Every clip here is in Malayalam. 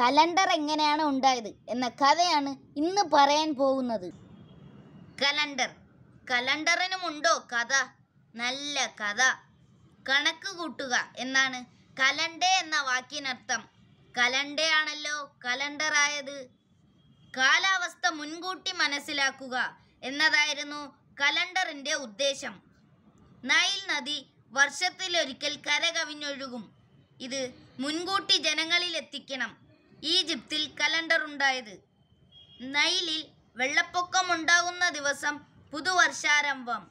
കലണ്ടർ എങ്ങനെയാണ് ഉണ്ടായത് എന്ന കഥയാണ് ഇന്ന് പറയാൻ പോകുന്നത് കലണ്ടർ കലണ്ടറിനുമുണ്ടോ കഥ നല്ല കഥ കണക്ക് കൂട്ടുക എന്നാണ് കലണ്ട എന്ന വാക്കിനർത്ഥം കലണ്ടയാണല്ലോ കലണ്ടറായത് കാലാവസ്ഥ മുൻകൂട്ടി മനസ്സിലാക്കുക എന്നതായിരുന്നു കലണ്ടറിൻ്റെ ഉദ്ദേശം നൈൽ നദി വർഷത്തിലൊരിക്കൽ കര കവിഞ്ഞൊഴുകും ഇത് മുൻകൂട്ടി ജനങ്ങളിൽ എത്തിക്കണം ഈജിപ്തിൽ കലണ്ടർ ഉണ്ടായത് നൈലിൽ വെള്ളപ്പൊക്കമുണ്ടാകുന്ന ദിവസം പുതുവർഷാരംഭം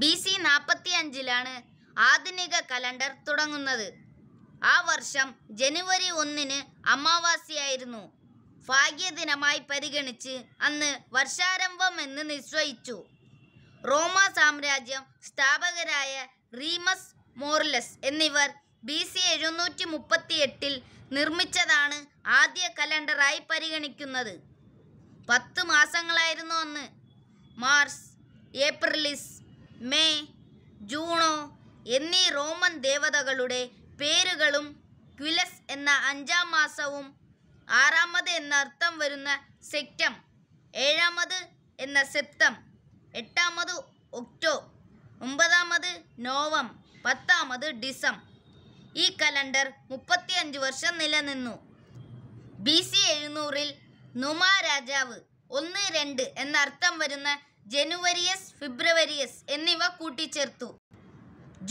ബി സി നാൽപ്പത്തി അഞ്ചിലാണ് ആധുനിക കലണ്ടർ തുടങ്ങുന്നത് ആ വർഷം ജനുവരി ഒന്നിന് അമാവാസിയായിരുന്നു ഭാഗ്യദിനമായി പരിഗണിച്ച് അന്ന് വർഷാരംഭം എന്ന് നിശ്ചയിച്ചു റോമ സാമ്രാജ്യം സ്ഥാപകരായ റീമസ് മോർലസ് എന്നിവർ ബി സി എഴുന്നൂറ്റി മുപ്പത്തി എട്ടിൽ നിർമ്മിച്ചതാണ് ആദ്യ കലണ്ടറായി പരിഗണിക്കുന്നത് പത്ത് മാസങ്ങളായിരുന്നു അന്ന് മാർസ് ഏപ്രിലിസ് മേ ജൂണോ എന്നീ റോമൻ ദേവതകളുടെ പേരുകളും ക്വിലസ് എന്ന അഞ്ചാം മാസവും ആറാമത് എന്ന അർത്ഥം വരുന്ന സെക്റ്റം ഏഴാമത് എന്ന സെപ്തം എട്ടാമത് ഒക്ടോ ഒമ്പതാമത് നോവം പത്താമത് ഡിസം ഈ കലണ്ടർ മുപ്പത്തിയഞ്ച് വർഷം നിലനിന്നു ബി സി എഴുന്നൂറിൽ നുമാ രാജാവ് ഒന്ന് രണ്ട് എന്നർത്ഥം വരുന്ന ജനുവരിയസ് ഫെബ്രുവരിയസ് എന്നിവ കൂട്ടിച്ചേർത്തു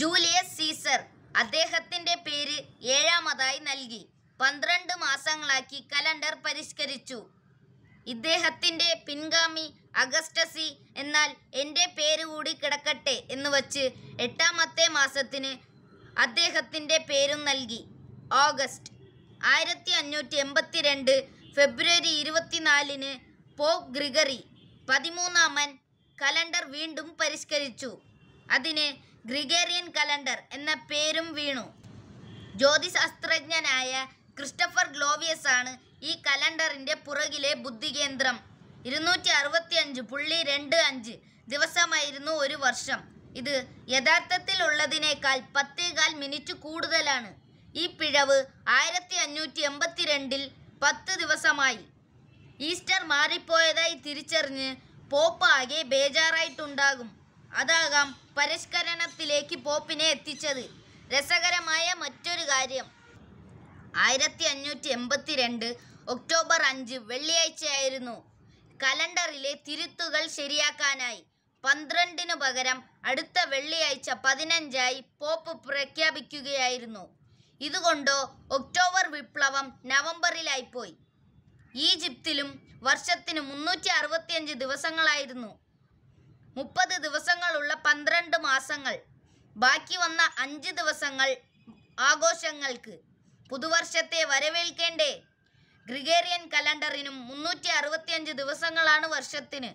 ജൂലിയസ് സീസർ അദ്ദേഹത്തിൻ്റെ പേര് ഏഴാമതായി നൽകി പന്ത്രണ്ട് മാസങ്ങളാക്കി കലണ്ടർ പരിഷ്കരിച്ചു ഇദ്ദേഹത്തിൻ്റെ പിൻഗാമി അഗസ്റ്റസി എന്നാൽ എൻ്റെ പേര് കൂടി കിടക്കട്ടെ എന്ന് വച്ച് എട്ടാമത്തെ മാസത്തിന് അദ്ദേഹത്തിൻ്റെ പേരും നൽകി ഓഗസ്റ്റ് ആയിരത്തി അഞ്ഞൂറ്റി എൺപത്തിരണ്ട് ഫെബ്രുവരി ഇരുപത്തിനാലിന് പോപ്പ് ഗ്രിഗറി പതിമൂന്നാമൻ കലണ്ടർ വീണ്ടും പരിഷ്കരിച്ചു അതിന് ഗ്രിഗേറിയൻ കലണ്ടർ എന്ന പേരും വീണു ജ്യോതിശാസ്ത്രജ്ഞനായ ക്രിസ്റ്റഫർ ഗ്ലോവിയസ് ആണ് ഈ കലണ്ടറിൻ്റെ പുറകിലെ ബുദ്ധികേന്ദ്രം ഇരുന്നൂറ്റി അറുപത്തി അഞ്ച് പുള്ളി രണ്ട് അഞ്ച് ദിവസമായിരുന്നു ഒരു വർഷം ഇത് ഉള്ളതിനേക്കാൾ പത്തേകാൽ മിനിറ്റ് കൂടുതലാണ് ഈ പിഴവ് ആയിരത്തി അഞ്ഞൂറ്റി എൺപത്തിരണ്ടിൽ പത്ത് ദിവസമായി ഈസ്റ്റർ മാറിപ്പോയതായി തിരിച്ചറിഞ്ഞ് പോപ്പ് ആകെ ബേജാറായിട്ടുണ്ടാകും അതാകാം പരിഷ്കരണത്തിലേക്ക് പോപ്പിനെ എത്തിച്ചത് രസകരമായ മറ്റൊരു കാര്യം ആയിരത്തി അഞ്ഞൂറ്റി എൺപത്തിരണ്ട് ഒക്ടോബർ അഞ്ച് വെള്ളിയാഴ്ചയായിരുന്നു കലണ്ടറിലെ തിരുത്തുകൾ ശരിയാക്കാനായി പന്ത്രണ്ടിനു പകരം അടുത്ത വെള്ളിയാഴ്ച പതിനഞ്ചായി പോപ്പ് പ്രഖ്യാപിക്കുകയായിരുന്നു ഇതുകൊണ്ടോ ഒക്ടോബർ വിപ്ലവം നവംബറിലായിപ്പോയി ഈജിപ്തിലും വർഷത്തിന് മുന്നൂറ്റി അറുപത്തിയഞ്ച് ദിവസങ്ങളായിരുന്നു മുപ്പത് ദിവസങ്ങളുള്ള പന്ത്രണ്ട് മാസങ്ങൾ ബാക്കി വന്ന അഞ്ച് ദിവസങ്ങൾ ആഘോഷങ്ങൾക്ക് പുതുവർഷത്തെ വരവേൽക്കേണ്ടേ ഗ്രിഗേറിയൻ കലണ്ടറിനും മുന്നൂറ്റി അറുപത്തിയഞ്ച് ദിവസങ്ങളാണ് വർഷത്തിന്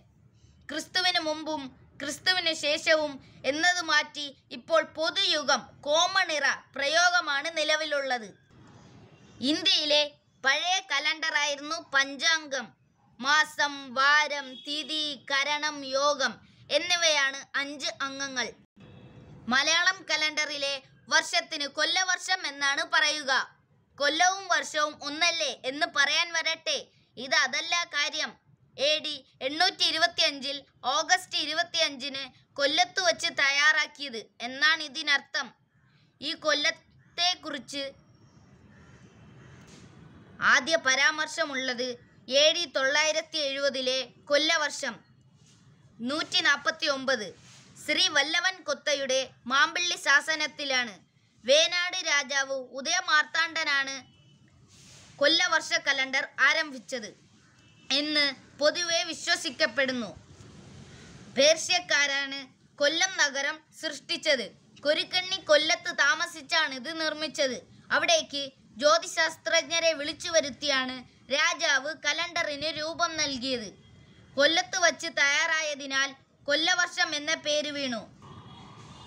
ക്രിസ്തുവിന് മുമ്പും ക്രിസ്തുവിന് ശേഷവും എന്നത് മാറ്റി ഇപ്പോൾ പൊതുയുഗം കോമണിറ പ്രയോഗമാണ് നിലവിലുള്ളത് ഇന്ത്യയിലെ പഴയ കലണ്ടറായിരുന്നു പഞ്ചാംഗം മാസം വാരം തിഥി കരണം യോഗം എന്നിവയാണ് അഞ്ച് അംഗങ്ങൾ മലയാളം കലണ്ടറിലെ വർഷത്തിന് കൊല്ലവർഷം എന്നാണ് പറയുക കൊല്ലവും വർഷവും ഒന്നല്ലേ എന്ന് പറയാൻ വരട്ടെ അതല്ല കാര്യം എ ഡി എണ്ണൂറ്റി അഞ്ചിൽ ഓഗസ്റ്റ് അഞ്ചിന് കൊല്ലത്ത് വച്ച് തയ്യാറാക്കിയത് എന്നാണ് ഇതിനർത്ഥം ഈ കൊല്ലത്തെക്കുറിച്ച് ആദ്യ പരാമർശമുള്ളത് എ ഡി തൊള്ളായിരത്തി എഴുപതിലെ കൊല്ലവർഷം നൂറ്റി നാൽപ്പത്തി ഒമ്പത് ശ്രീ വല്ലവൻ കൊത്തയുടെ മാമ്പിള്ളി ശാസനത്തിലാണ് വേനാട് രാജാവ് ഉദയമാർത്താണ്ഡനാണ് കൊല്ലവർഷ കലണ്ടർ ആരംഭിച്ചത് എന്ന് പൊതുവെ വിശ്വസിക്കപ്പെടുന്നു. പേർഷ്യക്കാരാണ് കൊല്ലം നഗരം സൃഷ്ടിച്ചത്. കൊരുക്കണ്ണി കൊല്ലത്ത് താമസിച്ചാണ് ഇത് നിർമ്മിച്ചത്. അവിടേക്ക് ജ്യോതിശാസ്ത്രജ്ഞരെ വിളിച്ചു വരുത്തിയാണ് രാജാവ് കലണ്ടറിന് രൂപം നൽകിയത്. കൊല്ലത്ത് വച്ച് തയ്യാറായതിനാൽ കൊല്ലവർഷം എന്ന പേര് വീണു.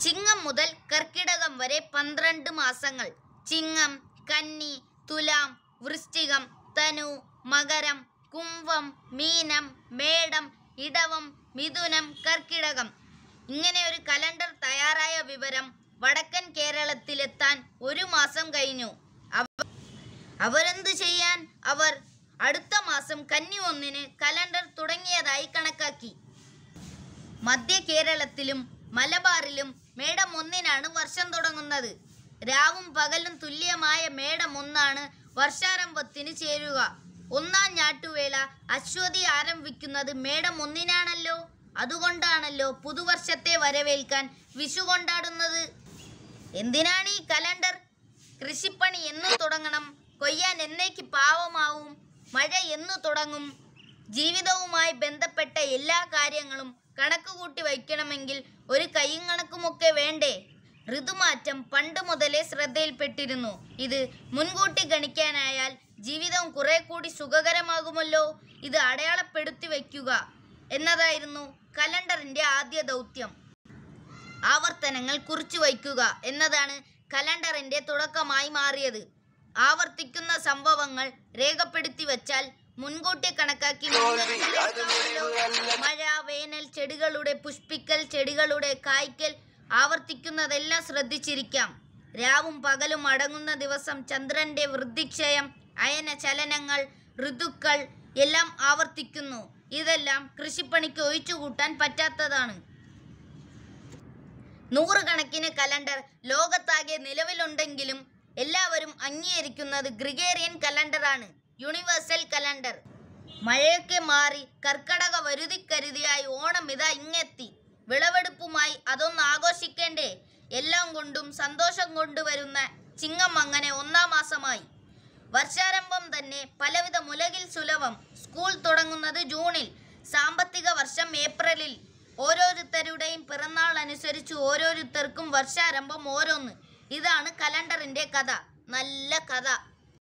ചിങ്ങം മുതൽ കർക്കിടകം വരെ പന്ത്രണ്ട് മാസങ്ങൾ. ചിങ്ങം, കന്നി, തുലാം, വൃശ്ചികം, തനു മകരം, കുംഭം മീനം മേടം ഇടവം മിഥുനം കർക്കിടകം ഇങ്ങനെ ഒരു കലണ്ടർ തയ്യാറായ വിവരം വടക്കൻ കേരളത്തിലെത്താൻ ഒരു മാസം കഴിഞ്ഞു അവരെന്ത് ചെയ്യാൻ അവർ അടുത്ത മാസം കന്നി ഒന്നിന് കലണ്ടർ തുടങ്ങിയതായി കണക്കാക്കി മധ്യ കേരളത്തിലും മലബാറിലും മേടം ഒന്നിനാണ് വർഷം തുടങ്ങുന്നത് രാവും പകലും തുല്യമായ മേടം ഒന്നാണ് വർഷാരംഭത്തിന് ചേരുക ഒന്നാം ഞാട്ടുവേല അശ്വതി ആരംഭിക്കുന്നത് മേടം ഒന്നിനാണല്ലോ അതുകൊണ്ടാണല്ലോ പുതുവർഷത്തെ വരവേൽക്കാൻ വിഷു കൊണ്ടാടുന്നത് എന്തിനാണ് ഈ കലണ്ടർ കൃഷിപ്പണി എന്ന് തുടങ്ങണം കൊയ്യാൻ എന്നേക്ക് പാവമാവും മഴ എന്നു തുടങ്ങും ജീവിതവുമായി ബന്ധപ്പെട്ട എല്ലാ കാര്യങ്ങളും കണക്ക് കൂട്ടി വയ്ക്കണമെങ്കിൽ ഒരു കൈയും കണക്കുമൊക്കെ വേണ്ടേ ഋതുമാറ്റം പണ്ട് മുതലേ ശ്രദ്ധയിൽപ്പെട്ടിരുന്നു ഇത് മുൻകൂട്ടി ഗണിക്കാനായാൽ ജീവിതം കുറെ കൂടി സുഖകരമാകുമല്ലോ ഇത് അടയാളപ്പെടുത്തി വയ്ക്കുക എന്നതായിരുന്നു കലണ്ടറിൻ്റെ ആദ്യ ദൗത്യം ആവർത്തനങ്ങൾ കുറിച്ചു വയ്ക്കുക എന്നതാണ് കലണ്ടറിൻ്റെ തുടക്കമായി മാറിയത് ആവർത്തിക്കുന്ന സംഭവങ്ങൾ രേഖപ്പെടുത്തി വച്ചാൽ മുൻകൂട്ടി കണക്കാക്കി മഴ വേനൽ ചെടികളുടെ പുഷ്പിക്കൽ ചെടികളുടെ കായ്ക്കൽ ആവർത്തിക്കുന്നതെല്ലാം ശ്രദ്ധിച്ചിരിക്കാം രാവും പകലും അടങ്ങുന്ന ദിവസം ചന്ദ്രന്റെ വൃദ്ധിക്ഷയം അയന ചലനങ്ങൾ ഋതുക്കൾ എല്ലാം ആവർത്തിക്കുന്നു ഇതെല്ലാം കൃഷിപ്പണിക്ക് ഒഴിച്ചുകൂട്ടാൻ പറ്റാത്തതാണ് നൂറുകണക്കിന് കലണ്ടർ ലോകത്താകെ നിലവിലുണ്ടെങ്കിലും എല്ലാവരും അംഗീകരിക്കുന്നത് ഗ്രിഗേറിയൻ കലണ്ടറാണ് യൂണിവേഴ്സൽ കലണ്ടർ മഴയൊക്കെ മാറി കർക്കടക കരുതിയായി ഓണം ഇതാ ഇങ്ങെത്തി വിളവെടുപ്പ് ഉണ്ടായി അതൊന്ന് ആഘോഷിക്കേണ്ടേ എല്ലാം കൊണ്ടും സന്തോഷം കൊണ്ടുവരുന്ന ചിങ്ങം അങ്ങനെ ഒന്നാം മാസമായി വർഷാരംഭം തന്നെ പലവിധ മുലകിൽ സുലഭം സ്കൂൾ തുടങ്ങുന്നത് ജൂണിൽ സാമ്പത്തിക വർഷം ഏപ്രിലിൽ ഓരോരുത്തരുടെയും പിറന്നാൾ അനുസരിച്ച് ഓരോരുത്തർക്കും വർഷാരംഭം ഓരോന്ന് ഇതാണ് കലണ്ടറിൻ്റെ കഥ നല്ല കഥ